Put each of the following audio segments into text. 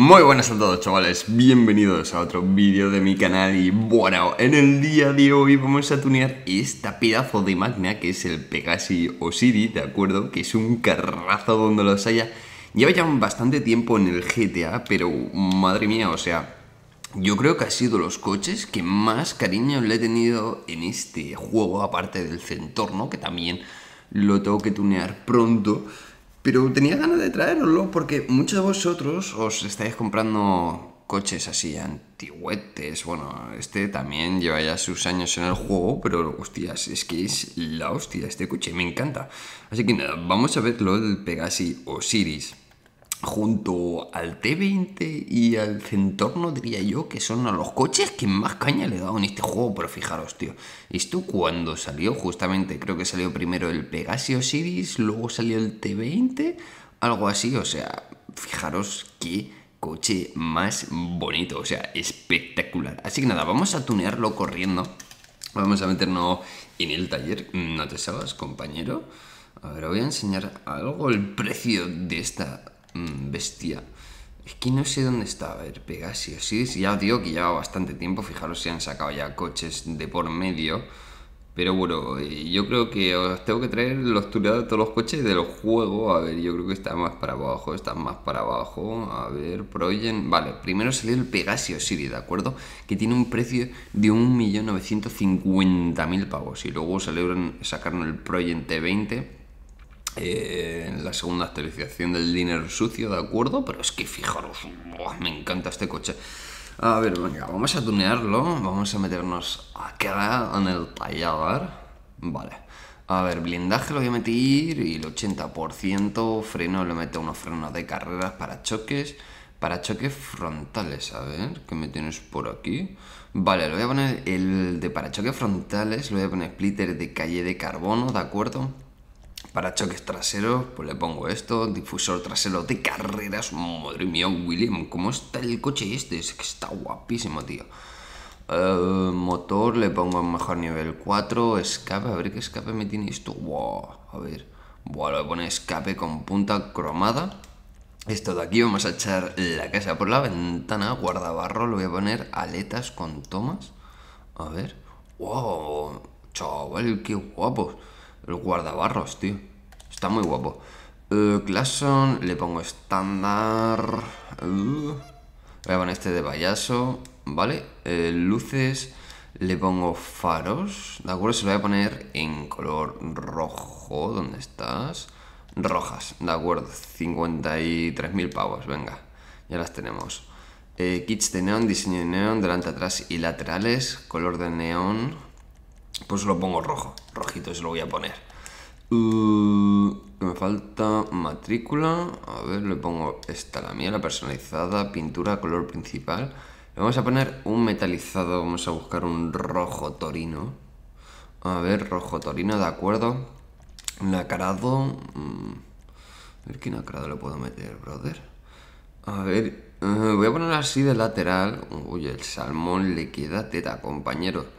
Muy buenas a todos chavales, bienvenidos a otro vídeo de mi canal y bueno, en el día de hoy vamos a tunear esta pedazo de magna que es el Pegasi Osiri, ¿de acuerdo? Que es un carrazo donde los haya. Lleva ya bastante tiempo en el GTA, pero madre mía, o sea, yo creo que ha sido los coches que más cariño le he tenido en este juego, aparte del Centorno, que también lo tengo que tunear pronto. Pero tenía ganas de traeroslo porque muchos de vosotros os estáis comprando coches así antiguetes Bueno, este también lleva ya sus años en el juego, pero hostias, es que es la hostia este coche, me encanta. Así que nada, vamos a verlo lo del Pegasi Osiris junto al T20 y al Centorno, diría yo, que son a los coches que más caña le he dado en este juego, pero fijaros, tío, esto cuando salió, justamente creo que salió primero el Pegasio Series, luego salió el T20, algo así, o sea, fijaros qué coche más bonito, o sea, espectacular. Así que nada, vamos a tunearlo corriendo, vamos a meternos en el taller, mm, no te sabas, compañero. A ver, voy a enseñar algo el precio de esta Mm, bestia. Es que no sé dónde está, a ver, Pegasio, Sirius. ya os digo que lleva bastante tiempo, fijaros si han sacado ya coches de por medio, pero bueno, eh, yo creo que os tengo que traer los tuneados de todos los coches del juego, a ver, yo creo que está más para abajo, está más para abajo, a ver, Progen, vale, primero salió el Pegasio Siri, ¿de acuerdo? Que tiene un precio de 1.950.000 pavos y luego salieron, sacaron el Progen T20 en la segunda actualización del dinero sucio, de acuerdo, pero es que fijaros, me encanta este coche. A ver, venga, vamos a tunearlo, vamos a meternos acá en el tallar. Vale. A ver, blindaje lo voy a meter y el 80%, freno, le meto unos frenos de carreras para choques, para choques frontales, a ver, ¿qué me tienes por aquí? Vale, le voy a poner el de para choques frontales, le voy a poner splitter de calle de carbono, ¿de acuerdo? Para choques traseros, pues le pongo esto, difusor trasero de carreras, madre mía, William, ¿cómo está el coche este? Es que está guapísimo, tío. Eh, motor, le pongo mejor nivel 4, escape, a ver qué escape me tiene esto, a ver, bueno, le pone escape con punta cromada. Esto de aquí, vamos a echar la casa por la ventana, guardabarro, le voy a poner aletas con tomas, a ver, wow, chaval, qué guapo el guardabarros, tío. Está muy guapo. Eh, Classon, le pongo estándar. Uh, voy a poner este de payaso. ¿Vale? Eh, luces. Le pongo faros. De acuerdo, se lo voy a poner en color rojo. ¿Dónde estás? Rojas. De acuerdo. 53.000 pavos. Venga. Ya las tenemos. Eh, kits de neón, diseño de neón, delante, atrás y laterales. Color de neón. Pues lo pongo rojo, rojito se lo voy a poner. Uh, me falta matrícula. A ver, le pongo esta la mía, la personalizada, pintura, color principal. Le vamos a poner un metalizado, vamos a buscar un rojo torino. A ver, rojo torino, de acuerdo. Nacarado. Mm, a ver qué nacarado le puedo meter, brother. A ver, eh, voy a poner así de lateral. Uy, el salmón le queda teta, compañero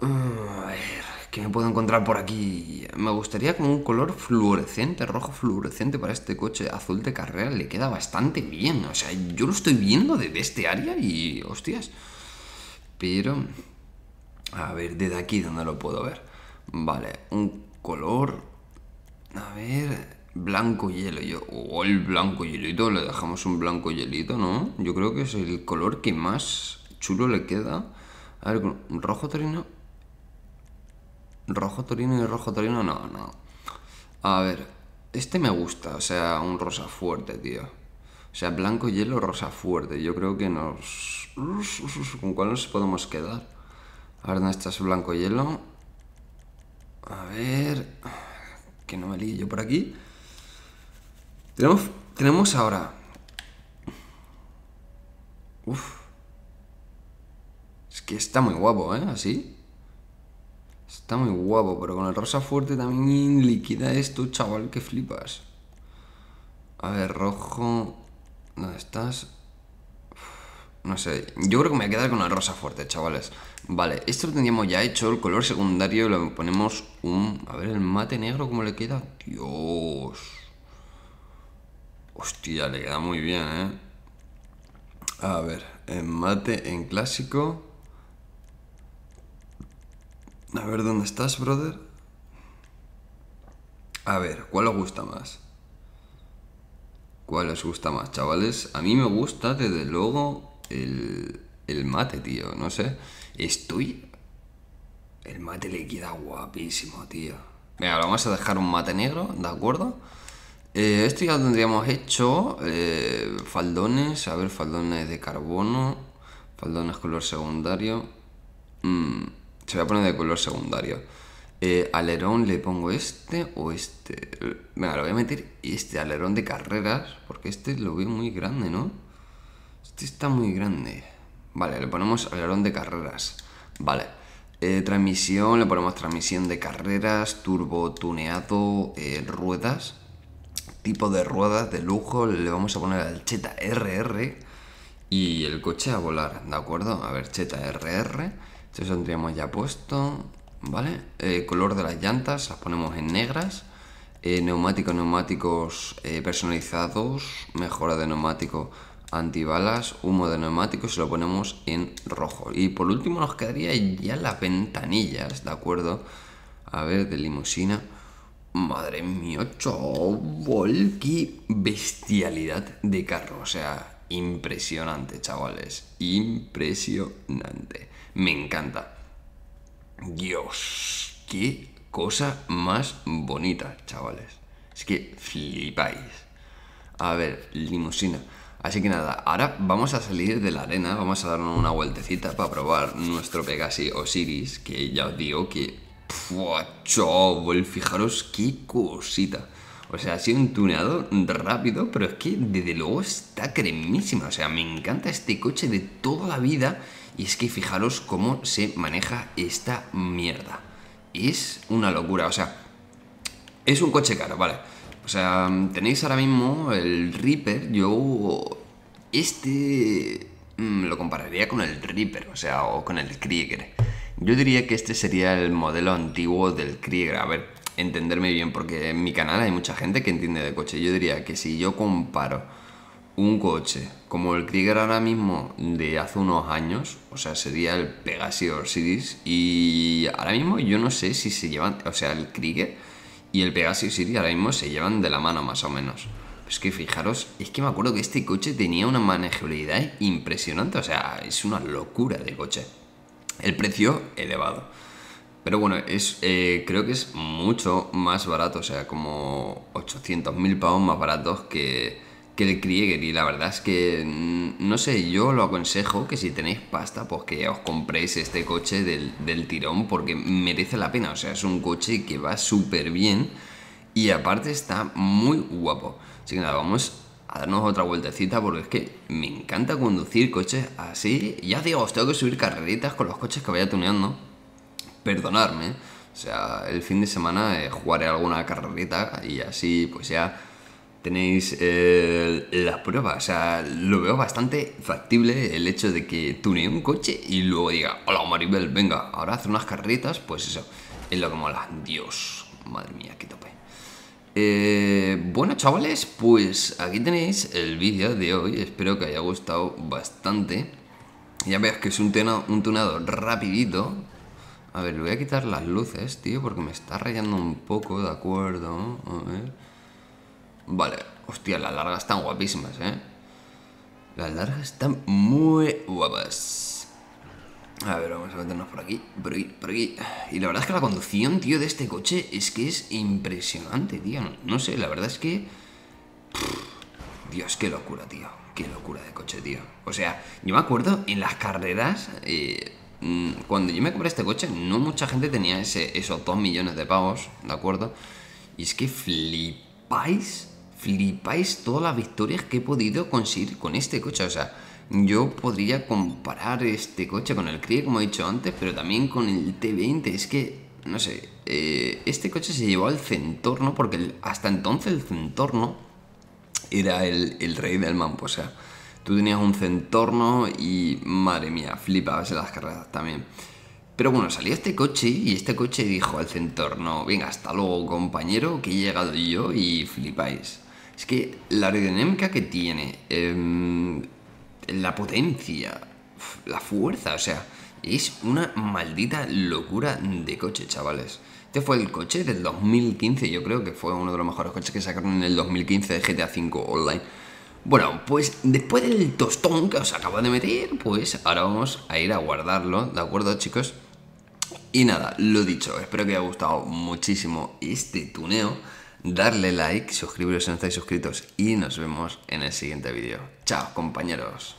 a ver, ¿qué me puedo encontrar por aquí? Me gustaría como un color fluorescente, rojo fluorescente para este coche azul de carrera. Le queda bastante bien. O sea, yo lo estoy viendo desde este área y hostias. Pero, a ver, desde aquí donde lo puedo ver. Vale, un color... A ver, blanco hielo. o oh, el blanco hielito, le dejamos un blanco hielito, ¿no? Yo creo que es el color que más chulo le queda. A ver, rojo trino Rojo Torino y rojo Torino, no, no. A ver, este me gusta, o sea, un rosa fuerte, tío. O sea, blanco, hielo, rosa fuerte. Yo creo que nos... ¿Con cuál nos podemos quedar? A ver, ¿dónde su blanco, hielo? A ver... Que no me ligue yo por aquí. Tenemos, tenemos ahora... Uf. Es que está muy guapo, ¿eh? Así. Está muy guapo, pero con el rosa fuerte también liquida esto, chaval, que flipas. A ver, rojo... ¿Dónde estás? No sé, yo creo que me voy a quedar con el rosa fuerte, chavales. Vale, esto lo tendríamos ya hecho, el color secundario lo ponemos un... A ver, el mate negro, ¿cómo le queda? Dios. Hostia, le queda muy bien, ¿eh? A ver, el mate, en clásico... A ver, ¿dónde estás, brother? A ver, ¿cuál os gusta más? ¿Cuál os gusta más, chavales? A mí me gusta, desde luego, el, el mate, tío. No sé. Estoy... El mate le queda guapísimo, tío. Venga, vamos a dejar un mate negro, ¿de acuerdo? Eh, esto ya lo tendríamos hecho. Eh, faldones, a ver, faldones de carbono. Faldones color secundario. Mmm se va a poner de color secundario. Eh, alerón le pongo este o este. Venga, lo voy a meter este alerón de carreras, porque este lo veo muy grande, ¿no? Este está muy grande. Vale, le ponemos alerón de carreras. Vale. Eh, transmisión, le ponemos transmisión de carreras, turbo tuneado, eh, ruedas. Tipo de ruedas de lujo, le vamos a poner al Cheta RR y el coche a volar, ¿de acuerdo? A ver, Cheta RR eso tendríamos ya puesto, ¿vale? Eh, color de las llantas, las ponemos en negras. Eh, neumáticos, neumáticos eh, personalizados, mejora de neumático antibalas, humo de neumáticos se lo ponemos en rojo. Y por último nos quedaría ya las ventanillas, ¿de acuerdo? A ver, de limusina. Madre mía, chaval, qué bestialidad de carro. O sea, impresionante, chavales. Impresionante. Me encanta. Dios, qué cosa más bonita, chavales. Es que flipáis. A ver, limusina. Así que nada, ahora vamos a salir de la arena, vamos a darnos una vueltecita para probar nuestro Pegasi Osiris, que ya os digo que... fijaros qué cosita. O sea, ha sido un tuneado rápido, pero es que desde luego está cremísima. O sea, me encanta este coche de toda la vida. Y es que fijaros cómo se maneja esta mierda. Es una locura. O sea, es un coche caro, vale. O sea, tenéis ahora mismo el Reaper. Yo. Este. Mm, lo compararía con el Reaper, o sea, o con el Krieger. Yo diría que este sería el modelo antiguo del Krieger. A ver, entenderme bien, porque en mi canal hay mucha gente que entiende de coche. Yo diría que si yo comparo un coche como el Krieger ahora mismo de hace unos años, o sea, sería el pegasio Cities. y ahora mismo yo no sé si se llevan, o sea, el Krieger y el pegasus Cities ahora mismo se llevan de la mano más o menos. Es que fijaros, es que me acuerdo que este coche tenía una manejabilidad impresionante, o sea, es una locura de coche. El precio elevado. Pero bueno, es, eh, creo que es mucho más barato, o sea, como 800.000 pavos más baratos que, el Krieger. Y la verdad es que, mm, no sé, yo lo aconsejo que si tenéis pasta, pues que os compréis este coche del, del tirón, porque merece la pena. O sea, es un coche que va súper bien y aparte está muy guapo. Así que nada, vamos a darnos otra vueltecita porque es que me encanta conducir coches así. Ya digo, os tengo que subir carreritas con los coches que vaya tuneando perdonarme. O sea, el fin de semana eh, jugaré alguna carrerita y así pues ya tenéis las eh, la prueba. O sea, lo veo bastante factible el hecho de que tune un coche y luego diga, hola Maribel, venga, ahora hace unas carreritas, pues eso, es lo que mola. Dios, madre mía, qué tope. Eh, bueno chavales, pues aquí tenéis el vídeo de hoy, espero que haya gustado bastante. Ya veas que es un, un tunado rapidito, a ver, le voy a quitar las luces, tío, porque me está rayando un poco, de acuerdo. A ver. Vale, hostia, las largas están guapísimas, ¿eh? Las largas están muy guapas. A ver, vamos a meternos por aquí, por aquí, por aquí. Y la verdad es que la conducción, tío, de este coche es que es impresionante, tío. No, sé, la verdad es que... Dios, qué locura, tío. Qué locura de coche, tío. O sea, yo me acuerdo en las carreras... Eh Mm, cuando yo me compré este coche, no mucha gente tenía ese, esos 2 millones de pagos ¿de acuerdo? Y es que flipáis, flipáis todas las victorias que he podido conseguir con este coche. O sea, yo podría comparar este coche con el CRIE, como he dicho antes, pero también con el T20. Es que, no sé, eh, este coche se llevó al Centorno porque hasta entonces el Centorno era el, el rey del mampo. O sea, Tú tenías un centorno y madre mía, flipabas en las carreras también. Pero bueno, salió este coche y este coche dijo al centorno, venga, hasta luego compañero, que he llegado yo y flipáis. Es que la aerodinámica que tiene, em, la potencia, la fuerza, o sea, es una maldita locura de coche, chavales. Este fue el coche del 2015, yo creo que fue uno de los mejores coches que sacaron en el 2015 de GTA V Online. Bueno, pues después del tostón que os acabo de meter, pues ahora vamos a ir a guardarlo, ¿de acuerdo chicos? Y nada, lo dicho, espero que os haya gustado muchísimo este tuneo. Darle like, suscribiros si no estáis suscritos y nos vemos en el siguiente vídeo. Chao compañeros.